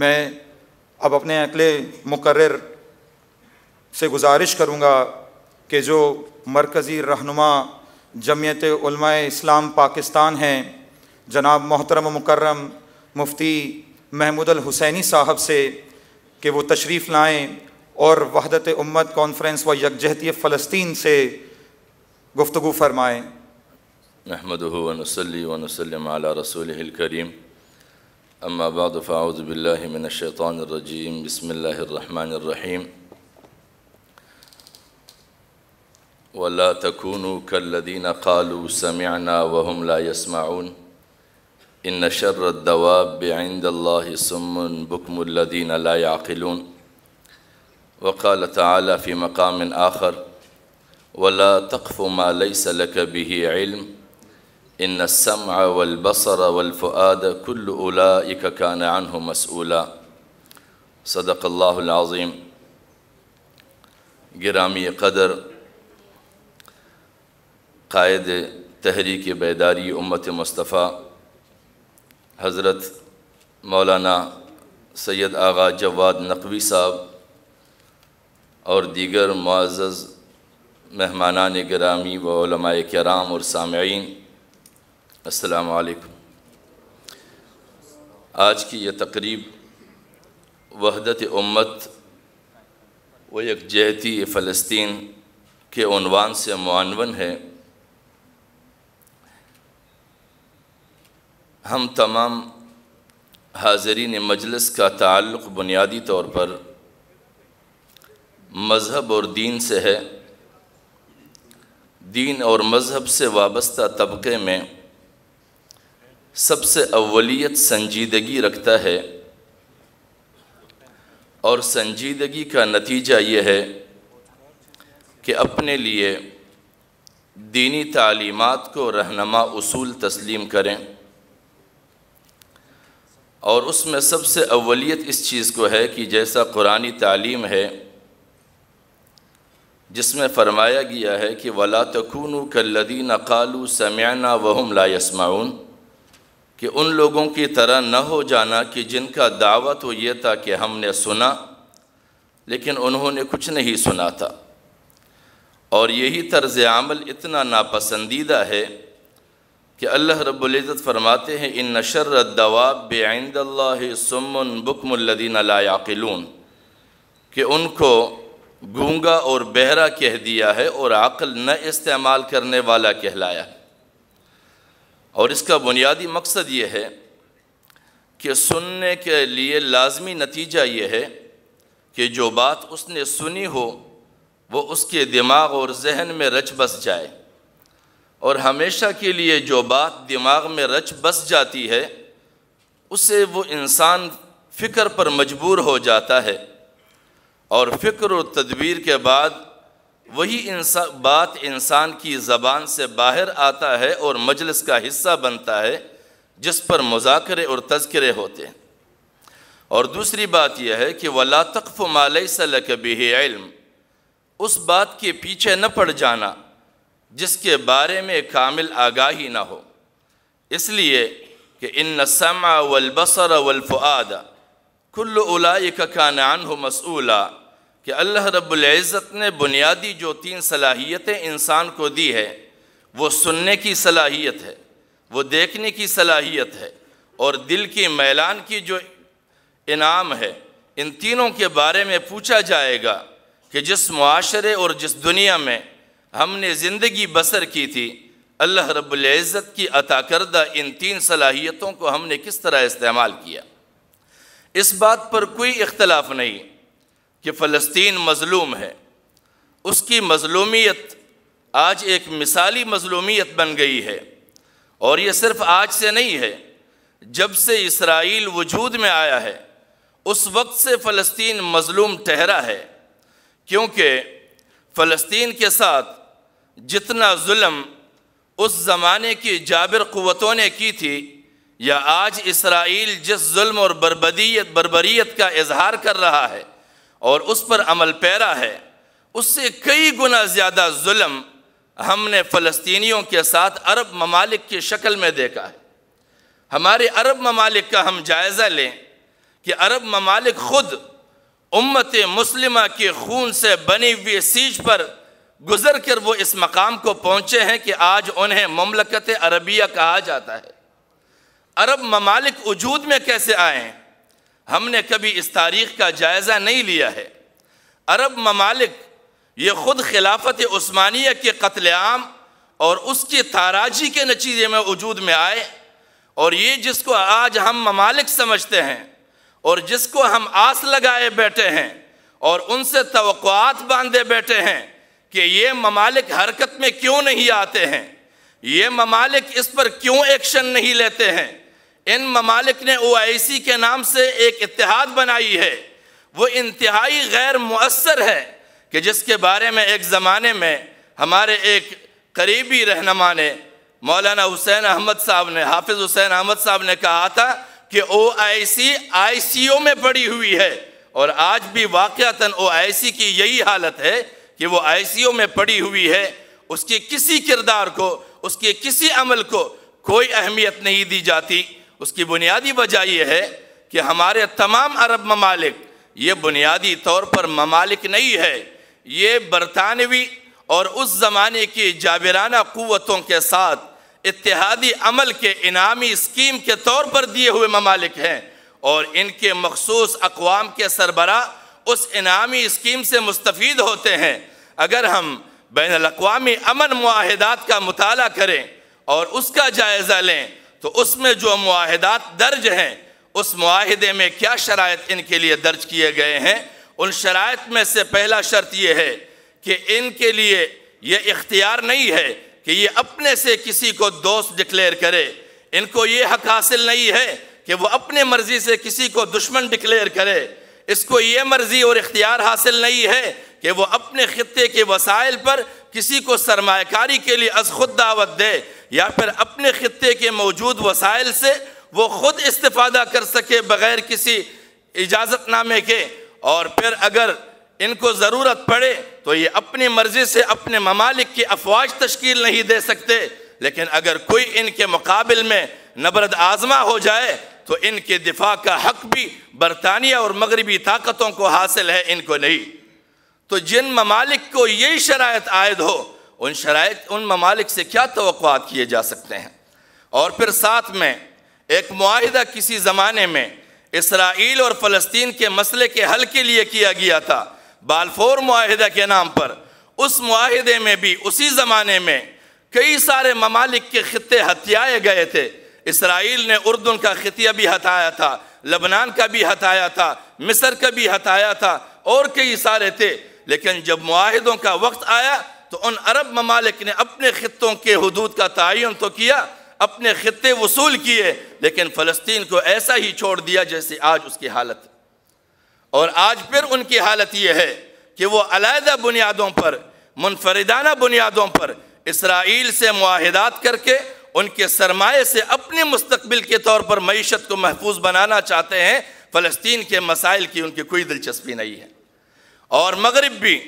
میں اب اپنے عقل مقرر سے گزارش کروں گا کہ جو مرکزی رہنما جمعیت علماء اسلام پاکستان ہیں جناب محترم و مکرم مفتی محمود الحسینی صاحب سے کہ وہ تشریف لائیں اور وحدت امت کانفرنس و یکجہتی فلسطین سے گفتگو فرمائیں علی أما بعد فأعوذ بالله من الشيطان الرجيم بسم الله الرحمن الرحيم ولا تكونوا كالذين قالوا سمعنا وهم لا يسمعون إن شر الدواب عند الله سم بكم الذين لا يعقلون وقال تعالى في مقام آخر ولا تقف ما ليس لك به علم ان السمع والبصر والفؤاد كل اولئك كان عنه مسؤولا صدق اللہ العظيم گرامی قدر قائد تحریک بیداری امت مصطفیٰ حضرت مولانا سید آغا جواد نقوی صاحب اور دیگر معزز مہمانان گرامی و علماء کرام اور سامعین السلام علیکم آج کی یہ تقریب وحدت امت و یکجہتی فلسطین کے عنوان سے معنون ہے ہم تمام حاضرین مجلس کا تعلق بنیادی طور پر مذہب اور دین سے ہے دین اور مذہب سے وابستہ طبقے میں سب سے اولیت سنجیدگی رکھتا ہے اور سنجیدگی کا نتیجہ یہ ہے کہ اپنے لیے دینی تعلیمات کو رہنما اصول تسلیم کریں اور اس میں سب سے اولیت اس چیز کو ہے کہ جیسا قرآن تعلیم ہے جس میں فرمایا گیا ہے کہ وَلَا تَكُونُوا کلدین قالو سَمِعْنَا وہم لا يَسْمَعُونَ کہ ان لوگوں کی طرح نہ ہو جانا کہ جن کا دعویٰ تو یہ تھا کہ ہم نے سنا لیکن انہوں نے کچھ نہیں سنا تھا اور یہی طرز عمل اتنا ناپسندیدہ ہے کہ اللہ رب العزت فرماتے ہیں ان نشر دوا بے آئند اللہ سم بکم الدین لا کلون کہ ان کو گونگا اور بہرا کہہ دیا ہے اور عقل نہ استعمال کرنے والا کہلایا ہے اور اس کا بنیادی مقصد یہ ہے کہ سننے کے لیے لازمی نتیجہ یہ ہے کہ جو بات اس نے سنی ہو وہ اس کے دماغ اور ذہن میں رچ بس جائے اور ہمیشہ کے لیے جو بات دماغ میں رچ بس جاتی ہے اسے وہ انسان فکر پر مجبور ہو جاتا ہے اور فکر و تدبیر کے بعد وہی انسا بات انسان کی زبان سے باہر آتا ہے اور مجلس کا حصہ بنتا ہے جس پر مذاکرے اور تذکرے ہوتے ہیں اور دوسری بات یہ ہے کہ ولا تقف مال صلی کبھی علم اس بات کے پیچھے نہ پڑ جانا جس کے بارے میں کامل آگاہی نہ ہو اس لیے کہ ان و والبصر والفعاد کل اولائک کا کان ہو مسعلہ کہ اللہ رب العزت نے بنیادی جو تین صلاحیتیں انسان کو دی ہے وہ سننے کی صلاحیت ہے وہ دیکھنے کی صلاحیت ہے اور دل کی میلان کی جو انعام ہے ان تینوں کے بارے میں پوچھا جائے گا کہ جس معاشرے اور جس دنیا میں ہم نے زندگی بسر کی تھی اللہ رب العزت کی عطا کردہ ان تین صلاحیتوں کو ہم نے کس طرح استعمال کیا اس بات پر کوئی اختلاف نہیں کہ فلسطین مظلوم ہے اس کی مظلومیت آج ایک مثالی مظلومیت بن گئی ہے اور یہ صرف آج سے نہیں ہے جب سے اسرائیل وجود میں آیا ہے اس وقت سے فلسطین مظلوم ٹھہرا ہے کیونکہ فلسطین کے ساتھ جتنا ظلم اس زمانے کی جابر قوتوں نے کی تھی یا آج اسرائیل جس ظلم اور بربدیت بربریت کا اظہار کر رہا ہے اور اس پر عمل پیرا ہے اس سے کئی گنا زیادہ ظلم ہم نے فلسطینیوں کے ساتھ عرب ممالک کی شکل میں دیکھا ہے ہمارے عرب ممالک کا ہم جائزہ لیں کہ عرب ممالک خود امت مسلمہ کے خون سے بنی ہوئی سیج پر گزر کر وہ اس مقام کو پہنچے ہیں کہ آج انہیں مملکت عربیہ کہا جاتا ہے عرب ممالک وجود میں کیسے آئے ہیں ہم نے کبھی اس تاریخ کا جائزہ نہیں لیا ہے عرب ممالک یہ خود خلافت عثمانیہ کے قتل عام اور اس کی تاراجی کے نتیجے میں وجود میں آئے اور یہ جس کو آج ہم ممالک سمجھتے ہیں اور جس کو ہم آس لگائے بیٹھے ہیں اور ان سے توقعات باندھے بیٹھے ہیں کہ یہ ممالک حرکت میں کیوں نہیں آتے ہیں یہ ممالک اس پر کیوں ایکشن نہیں لیتے ہیں ان ممالک نے او آئی سی کے نام سے ایک اتحاد بنائی ہے وہ انتہائی غیر مؤثر ہے کہ جس کے بارے میں ایک زمانے میں ہمارے ایک قریبی رہنما نے مولانا حسین احمد صاحب نے حافظ حسین احمد صاحب نے کہا تھا کہ او او آئی آئی سی سی میں پڑی ہوئی ہے اور آج بھی او آئی سی کی یہی حالت ہے کہ وہ آئی سی او میں پڑی ہوئی ہے اس کی کسی کردار کو اس کی کسی عمل کو کوئی اہمیت نہیں دی جاتی اس کی بنیادی وجہ یہ ہے کہ ہمارے تمام عرب ممالک یہ بنیادی طور پر ممالک نہیں ہے یہ برطانوی اور اس زمانے کی جابرانہ قوتوں کے ساتھ اتحادی عمل کے انعامی اسکیم کے طور پر دیے ہوئے ممالک ہیں اور ان کے مخصوص اقوام کے سربراہ اس انعامی اسکیم سے مستفید ہوتے ہیں اگر ہم بین الاقوامی امن معاہدات کا مطالعہ کریں اور اس کا جائزہ لیں تو اس میں جو معاہدات درج ہیں اس معاہدے میں کیا شرائط ان کے لیے درج کیے گئے ہیں ان شرائط میں سے پہلا شرط یہ ہے کہ ان کے لیے یہ اختیار نہیں ہے کہ یہ اپنے سے کسی کو دوست ڈکلیئر کرے ان کو یہ حق حاصل نہیں ہے کہ وہ اپنے مرضی سے کسی کو دشمن ڈکلیئر کرے اس کو یہ مرضی اور اختیار حاصل نہیں ہے کہ وہ اپنے خطے کے وسائل پر کسی کو سرمایہ کاری کے لیے از خود دعوت دے یا پھر اپنے خطے کے موجود وسائل سے وہ خود استفادہ کر سکے بغیر کسی اجازت نامے کے اور پھر اگر ان کو ضرورت پڑے تو یہ اپنی مرضی سے اپنے ممالک کی افواج تشکیل نہیں دے سکتے لیکن اگر کوئی ان کے مقابل میں نبرد آزما ہو جائے تو ان کے دفاع کا حق بھی برطانیہ اور مغربی طاقتوں کو حاصل ہے ان کو نہیں تو جن ممالک کو یہی شرائط عائد ہو ان شرائط ان ممالک سے کیا توقعات کیے جا سکتے ہیں اور پھر ساتھ میں ایک معاہدہ کسی زمانے میں اسرائیل اور فلسطین کے مسئلے کے حل کے لیے کیا گیا تھا بالفور معاہدہ کے نام پر اس معاہدے میں بھی اسی زمانے میں کئی سارے ممالک کے خطے ہتھیائے گئے تھے اسرائیل نے اردن کا خطیہ بھی ہتایا تھا لبنان کا بھی ہتایا تھا مصر کا بھی ہتایا تھا اور کئی سارے تھے لیکن جب معاہدوں کا وقت آیا تو ان عرب ممالک نے اپنے خطوں کے حدود کا تعین تو کیا اپنے خطے وصول کیے لیکن فلسطین کو ایسا ہی چھوڑ دیا جیسے آج اس کی حالت اور آج پھر ان کی حالت یہ ہے کہ وہ علیحدہ بنیادوں پر منفردانہ بنیادوں پر اسرائیل سے معاہدات کر کے ان کے سرمایے سے اپنے مستقبل کے طور پر معیشت کو محفوظ بنانا چاہتے ہیں فلسطین کے مسائل کی ان کی کوئی دلچسپی نہیں ہے اور مغرب بھی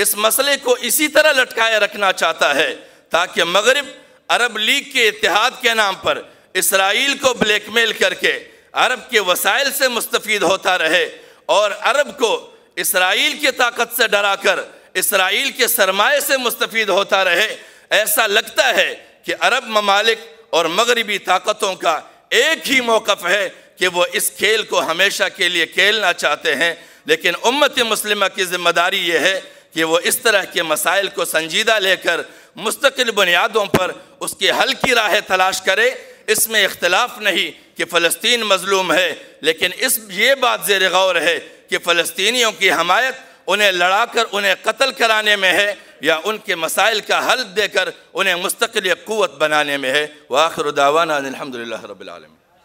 اس مسئلے کو اسی طرح لٹکائے رکھنا چاہتا ہے تاکہ مغرب عرب لیگ کے اتحاد کے نام پر اسرائیل کو بلیک میل کر کے عرب کے وسائل سے مستفید ہوتا رہے اور عرب کو اسرائیل کے طاقت سے ڈرا کر اسرائیل کے سرمایے سے مستفید ہوتا رہے ایسا لگتا ہے کہ عرب ممالک اور مغربی طاقتوں کا ایک ہی موقف ہے کہ وہ اس کھیل کو ہمیشہ کے لیے کھیلنا چاہتے ہیں لیکن امت مسلمہ کی ذمہ داری یہ ہے کہ وہ اس طرح کے مسائل کو سنجیدہ لے کر مستقل بنیادوں پر اس کے حل کی راہ تلاش کرے اس میں اختلاف نہیں کہ فلسطین مظلوم ہے لیکن اس یہ بات زیر غور ہے کہ فلسطینیوں کی حمایت انہیں لڑا کر انہیں قتل کرانے میں ہے یا ان کے مسائل کا حل دے کر انہیں مستقل قوت بنانے میں ہے وآخر دعوانا الحمدللہ رب العالمین